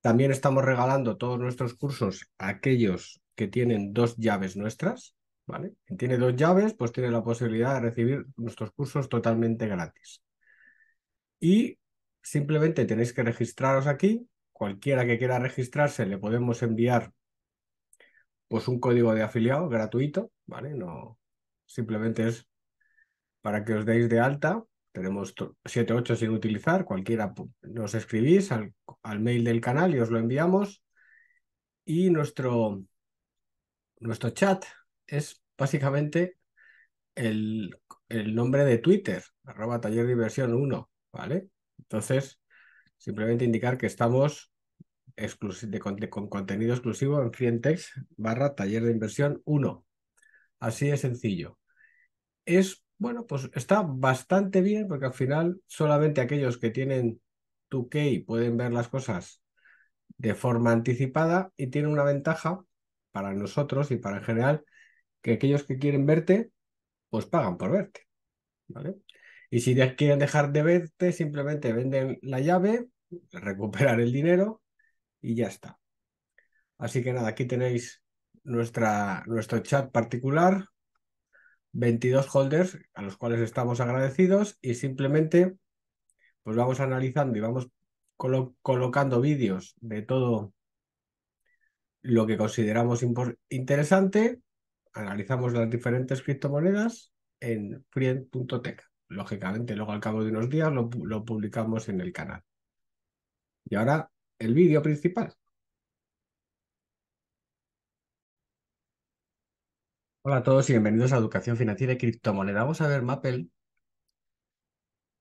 también estamos regalando todos nuestros cursos a aquellos que tienen dos llaves nuestras, ¿vale? Quien tiene dos llaves, pues tiene la posibilidad de recibir nuestros cursos totalmente gratis. Y simplemente tenéis que registraros aquí. Cualquiera que quiera registrarse le podemos enviar pues un código de afiliado gratuito, ¿vale? No, simplemente es para que os deis de alta. Tenemos 7, ocho sin utilizar, cualquiera nos escribís al al mail del canal y os lo enviamos. Y nuestro, nuestro chat es básicamente el, nombre de Twitter, arroba taller inversión 1, ¿vale? Entonces, simplemente indicar que estamos con contenido exclusivo en Frientex barra taller de inversión 1. Así de sencillo. Es, bueno, pues está bastante bien porque al final solamente aquellos que tienen 2K pueden ver las cosas de forma anticipada y tiene una ventaja para nosotros y para en general que aquellos que quieren verte, pues pagan por verte. ¿vale? Y si quieren dejar de verte, simplemente venden la llave, recuperar el dinero y ya está. Así que nada, aquí tenéis nuestra, nuestro chat particular, 22 holders a los cuales estamos agradecidos y simplemente pues vamos analizando y vamos colocando vídeos de todo lo que consideramos interesante, analizamos las diferentes criptomonedas en Friend.tech. Lógicamente, luego al cabo de unos días lo, publicamos en el canal. Y ahora el vídeo principal. Hola a todos y bienvenidos a Educación Financiera y Criptomoneda. Vamos a ver Maple.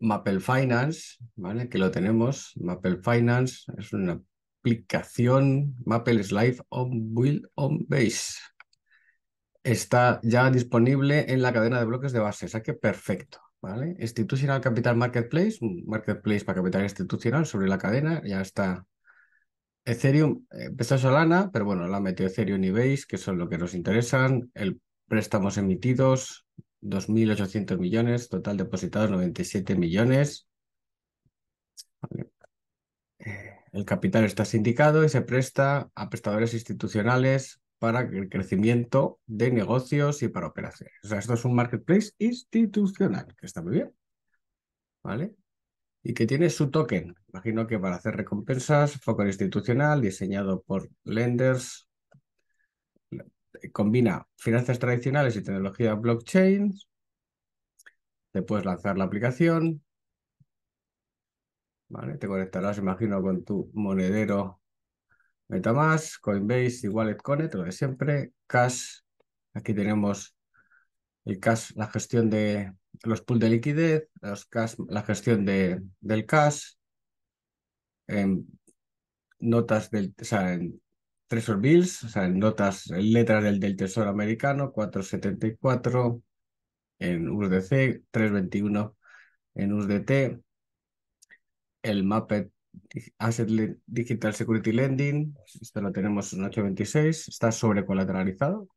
Maple Finance, ¿vale? Que lo tenemos. Maple Finance es una aplicación Maple Live on Build on Base. Está ya disponible en la cadena de bloques de base, o sea que perfecto. ¿vale? Institutional Capital Marketplace, un marketplace para capital institucional sobre la cadena, ya está. Ethereum eh, empezó Solana, pero bueno, la metió Ethereum y Base, que son lo que nos interesan, el préstamos emitidos, 2.800 millones, total depositados 97 millones. Eh, el capital está sindicado y se presta a prestadores institucionales para el crecimiento de negocios y para operaciones. O sea, esto es un marketplace institucional, que está muy bien. ¿Vale? Y que tiene su token. Imagino que para hacer recompensas, foco institucional, diseñado por lenders, combina finanzas tradicionales y tecnología blockchain. Te puedes lanzar la aplicación. Vale, te conectarás, imagino, con tu monedero MetaMask, Coinbase y Wallet Connect, lo de siempre. Cash, aquí tenemos el cash, la gestión de los pools de liquidez, los la gestión del cash, en notas del, o sea, Tresor Bills, o sea, en notas, en letras del, del Tesoro Americano, 474 en USDC, 321 en USDT, el Muppet Asset Digital Security Lending, esto lo tenemos en 826, está sobrecolateralizado.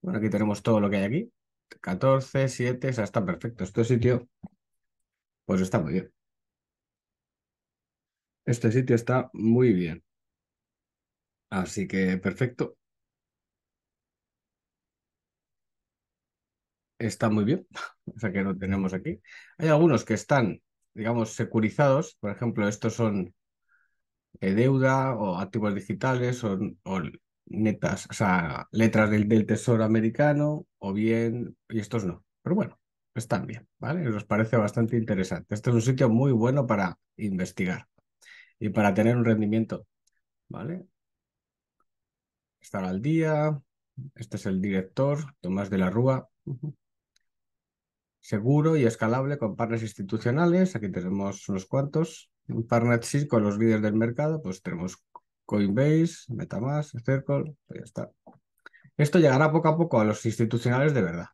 Bueno, aquí tenemos todo lo que hay aquí, 14, 7, o sea, está perfecto. Este sitio, pues está muy bien. Este sitio está muy bien. Así que perfecto. Está muy bien, o sea que lo tenemos aquí. Hay algunos que están, digamos, securizados. Por ejemplo, estos son eh, deuda o activos digitales o, netas, o sea, letras del, del, Tesoro americano o bien, y estos no. Pero bueno, están bien, ¿vale? Nos parece bastante interesante. Este es un sitio muy bueno para investigar y para tener un rendimiento, ¿vale? estar al día. Este es el director, Tomás de la Rúa. Seguro y escalable con partners institucionales. Aquí tenemos unos cuantos. Un partnership con los vídeos del mercado. Pues tenemos Coinbase, Metamask, Circle. Pues ya está. Esto llegará poco a poco a los institucionales de verdad.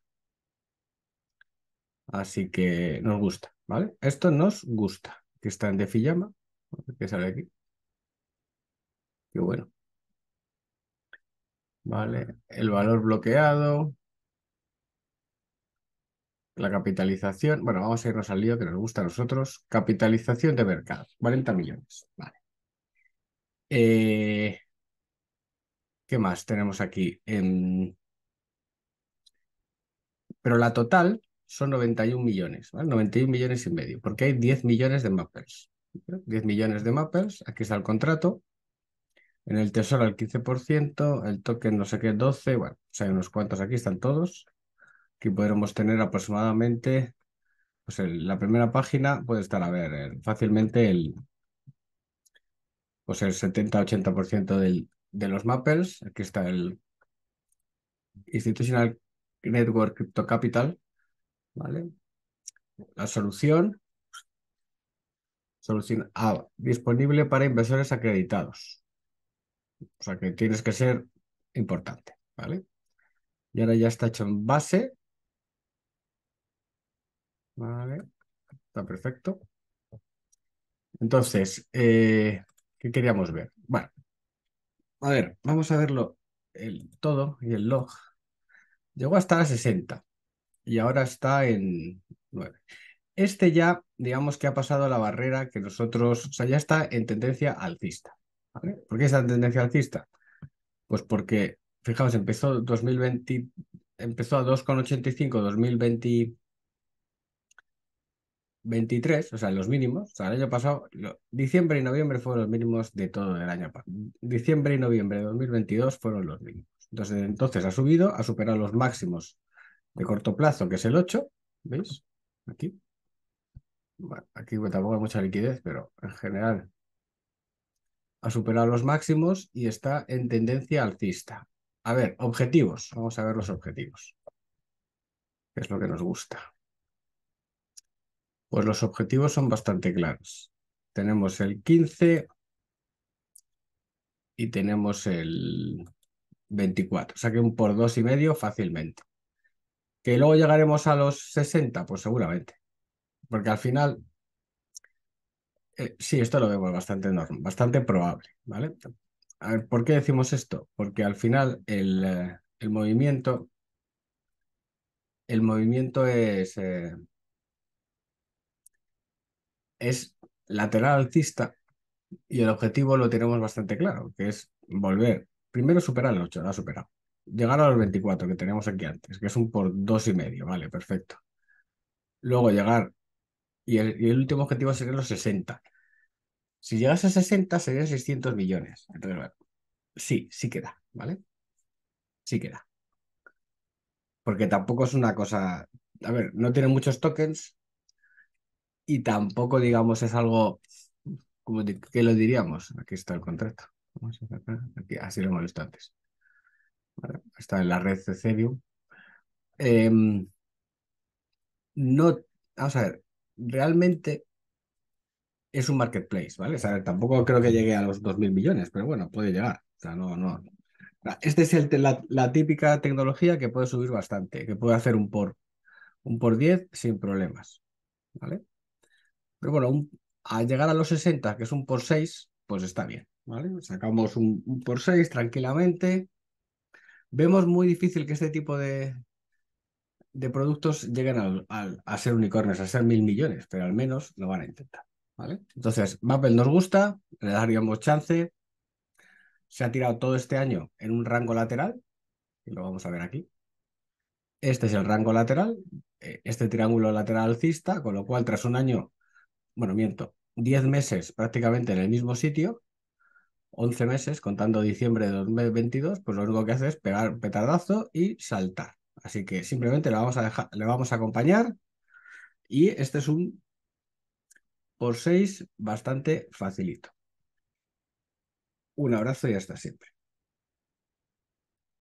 Así que nos gusta, ¿vale? Esto nos gusta. Que está en Defiyama, que sale aquí. Qué bueno. Vale, el valor bloqueado, la capitalización, bueno, vamos a irnos al lío que nos gusta a nosotros, capitalización de mercado, 40 millones, vale. Eh, ¿Qué más tenemos aquí? Em, pero la total son 91 millones, ¿vale? 91 millones y medio, porque hay 10 millones de mappers. 10 millones de mappers, aquí está el contrato, en el tesoro el 15%, el token no sé qué 12, bueno, hay unos cuantos aquí, están todos. Aquí podremos tener aproximadamente, pues en la primera página puede estar, a ver, fácilmente el, pues el 70-80% de los mappers. Aquí está el Institutional Network Crypto Capital, ¿vale? La solución, solución A, disponible para inversores acreditados. O sea que tienes que ser importante, ¿vale? Y ahora ya está hecho en base. Vale, está perfecto. Entonces, eh, ¿qué queríamos ver? Bueno, a ver, vamos a verlo el todo y el log. Llegó hasta la 60 y ahora está en 9. Este ya, digamos que ha pasado la barrera que nosotros, o sea, ya está en tendencia alcista. ¿Por qué esa tendencia alcista? Pues porque, fijaos, empezó 2020, empezó a 2,85 2020 23, o sea, los mínimos, o sea, el año pasado, diciembre y noviembre fueron los mínimos de todo el año pasado. Diciembre y noviembre de 2022 fueron los mínimos. Entonces, entonces ha subido, ha superado los máximos de corto plazo, que es el 8, ¿veis? Aquí. aquí tampoco hay mucha liquidez, pero en general ha superado los máximos y está en tendencia alcista. A ver, objetivos. Vamos a ver los objetivos. ¿Qué es lo que nos gusta? Pues los objetivos son bastante claros. Tenemos el 15 y tenemos el 24. O sea que un por dos y medio fácilmente. ¿Que luego llegaremos a los 60? Pues seguramente. Porque al final eh, sí, esto lo vemos bastante normal, bastante probable, ¿vale? ¿por qué decimos esto? Porque al final el, eh, movimiento, el movimiento es, eh, es lateral alcista y el objetivo lo tenemos bastante claro, que es volver, primero superar el 8, lo ha superado, llegar a los 24 que teníamos aquí antes, que es un por dos y medio, vale, perfecto. Luego llegar y el, último objetivo sería los 60. Si llegas a 60 serían 600 millones. sí, sí queda, ¿vale? Sí queda. Porque tampoco es una cosa, a ver, no tiene muchos tokens y tampoco, digamos, es algo, como ¿qué lo diríamos? Aquí está el contrato. así lo hemos visto antes. está en la red Ethereum. Em, no, vamos a ver, realmente es un marketplace, ¿vale? O tampoco creo que llegue a los 2.000 millones, pero bueno, puede llegar. O sea, no, no. Esta es el, la, típica tecnología que puede subir bastante, que puede hacer un por, un por 10 sin problemas, ¿vale? Pero bueno, al a llegar a los 60, que es un por 6, pues está bien, ¿vale? Sacamos un, un por 6 tranquilamente. Vemos muy difícil que este tipo de, de productos lleguen a ser unicornios, a ser mil millones, pero al menos lo van a intentar. ¿vale? Entonces, Maple nos gusta, le daríamos chance. Se ha tirado todo este año en un rango lateral, y lo vamos a ver aquí. Este es el rango lateral, eh, este triángulo lateral alcista, con lo cual tras un año, bueno, miento, 10 meses prácticamente en el mismo sitio, 11 meses, contando diciembre de 2022, pues lo único que hace es pegar petardazo y saltar. Así que simplemente vamos a dejar, le vamos a acompañar. Y este es un por seis bastante facilito. Un abrazo y hasta siempre.